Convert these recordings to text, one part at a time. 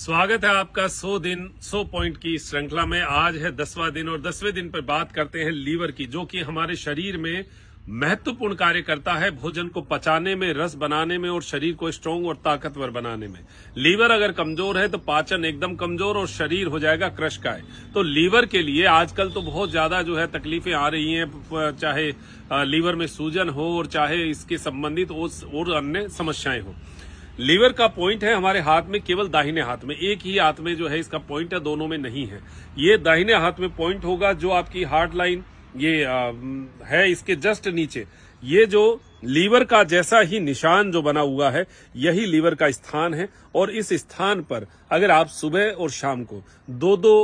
स्वागत है आपका 100 दिन 100 पॉइंट की श्रृंखला में आज है दसवां दिन और दसवें दिन पर बात करते हैं लीवर की जो कि हमारे शरीर में महत्वपूर्ण कार्य करता है भोजन को पचाने में रस बनाने में और शरीर को स्ट्रांग और ताकतवर बनाने में लीवर अगर कमजोर है तो पाचन एकदम कमजोर और शरीर हो जाएगा क्रश का है तो लीवर के लिए आजकल तो बहुत ज्यादा जो है तकलीफें आ रही हैं चाहे लीवर में सूजन हो और चाहे इसके संबंधित और अन्य समस्याएं हो लीवर का पॉइंट है हमारे हाथ में केवल दाहिने हाथ में एक ही हाथ में जो है इसका पॉइंट है दोनों में नहीं है ये दाहिने हाथ में पॉइंट होगा जो आपकी हार्ट लाइन ये आ, है इसके जस्ट नीचे ये जो लीवर का जैसा ही निशान जो बना हुआ है यही लीवर का स्थान है और इस स्थान पर अगर आप सुबह और शाम को दो दो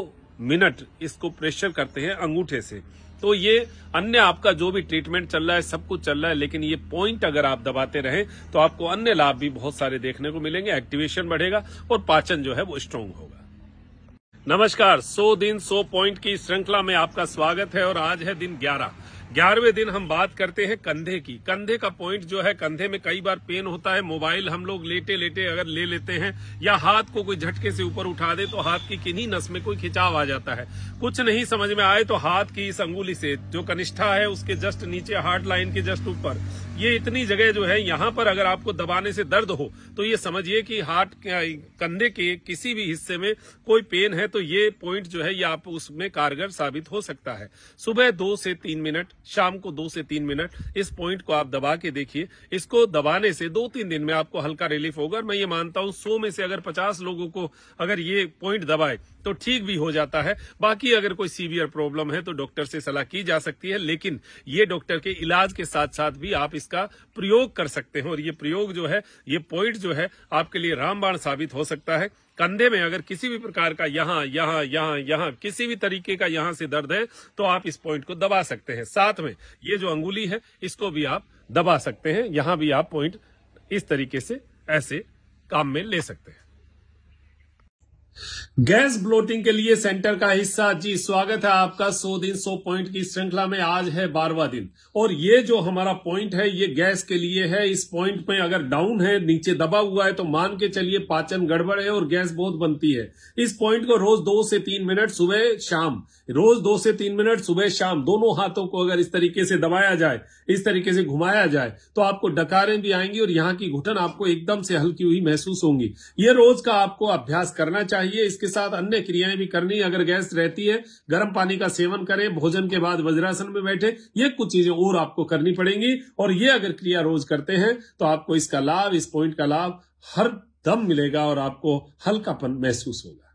मिनट इसको प्रेशर करते हैं अंगूठे से तो ये अन्य आपका जो भी ट्रीटमेंट चल रहा है सब कुछ चल रहा है लेकिन ये पॉइंट अगर आप दबाते रहें तो आपको अन्य लाभ भी बहुत सारे देखने को मिलेंगे एक्टिवेशन बढ़ेगा और पाचन जो है वो स्ट्रांग होगा नमस्कार 100 दिन 100 पॉइंट की श्रृंखला में आपका स्वागत है और आज है दिन ग्यारह ग्यारहवें दिन हम बात करते हैं कंधे की कंधे का पॉइंट जो है कंधे में कई बार पेन होता है मोबाइल हम लोग लेटे लेटे अगर ले लेते हैं या हाथ को कोई झटके से ऊपर उठा दे तो हाथ की किन्हीं नस में कोई खिंचाव आ जाता है कुछ नहीं समझ में आए तो हाथ की इस अंगुली से जो कनिष्ठा है उसके जस्ट नीचे हार्ट लाइन के जस्ट ऊपर ये इतनी जगह जो है यहाँ पर अगर आपको दबाने से दर्द हो तो ये समझिए कि हार्ट कंधे के किसी भी हिस्से में कोई पेन है तो ये पॉइंट जो है ये आप उसमें कारगर साबित हो सकता है सुबह दो से तीन मिनट शाम को दो से तीन मिनट इस पॉइंट को आप दबा के देखिए इसको दबाने से दो तीन दिन में आपको हल्का रिलीफ होगा मैं ये मानता हूँ सौ में से अगर पचास लोगों को अगर ये पॉइंट दबाए तो ठीक भी हो जाता है बाकी अगर कोई सीवियर प्रॉब्लम है तो डॉक्टर से सलाह की जा सकती है लेकिन ये डॉक्टर के इलाज के साथ साथ भी आप इस इसका प्रयोग कर सकते हैं और ये प्रयोग जो है ये पॉइंट जो है आपके लिए रामबाण साबित हो सकता है कंधे में अगर किसी भी प्रकार का यहाँ यहाँ यहाँ यहाँ किसी भी तरीके का यहाँ से दर्द है तो आप इस पॉइंट को दबा सकते हैं साथ में ये जो अंगुली है इसको भी आप दबा सकते हैं यहाँ भी आप पॉइंट इस तरीके से ऐसे काम में ले सकते हैं गैस ब्लोटिंग के लिए सेंटर का हिस्सा जी स्वागत है आपका 100 दिन 100 पॉइंट की श्रृंखला में आज है बारवा दिन और ये जो हमारा पॉइंट है ये गैस के लिए है इस पॉइंट में अगर डाउन है नीचे दबा हुआ है तो मान के चलिए पाचन गड़बड़ है और गैस बहुत बनती है इस पॉइंट को रोज दो से तीन मिनट सुबह शाम रोज दो से तीन मिनट सुबह शाम दोनों हाथों को अगर इस तरीके से दबाया जाए इस तरीके से घुमाया जाए तो आपको डकारें भी आएंगी और यहाँ की घुटन आपको एकदम से हल्की हुई महसूस होंगी ये रोज का आपको अभ्यास करना चाहिए चाहिए इसके साथ अन्य क्रियाएं भी करनी अगर गैस रहती है गर्म पानी का सेवन करें भोजन के बाद वज्रासन में बैठे ये कुछ चीजें और आपको करनी पड़ेंगी और ये अगर क्रिया रोज करते हैं तो आपको इसका लाभ इस पॉइंट का लाभ हर दम मिलेगा और आपको हल्कापन महसूस होगा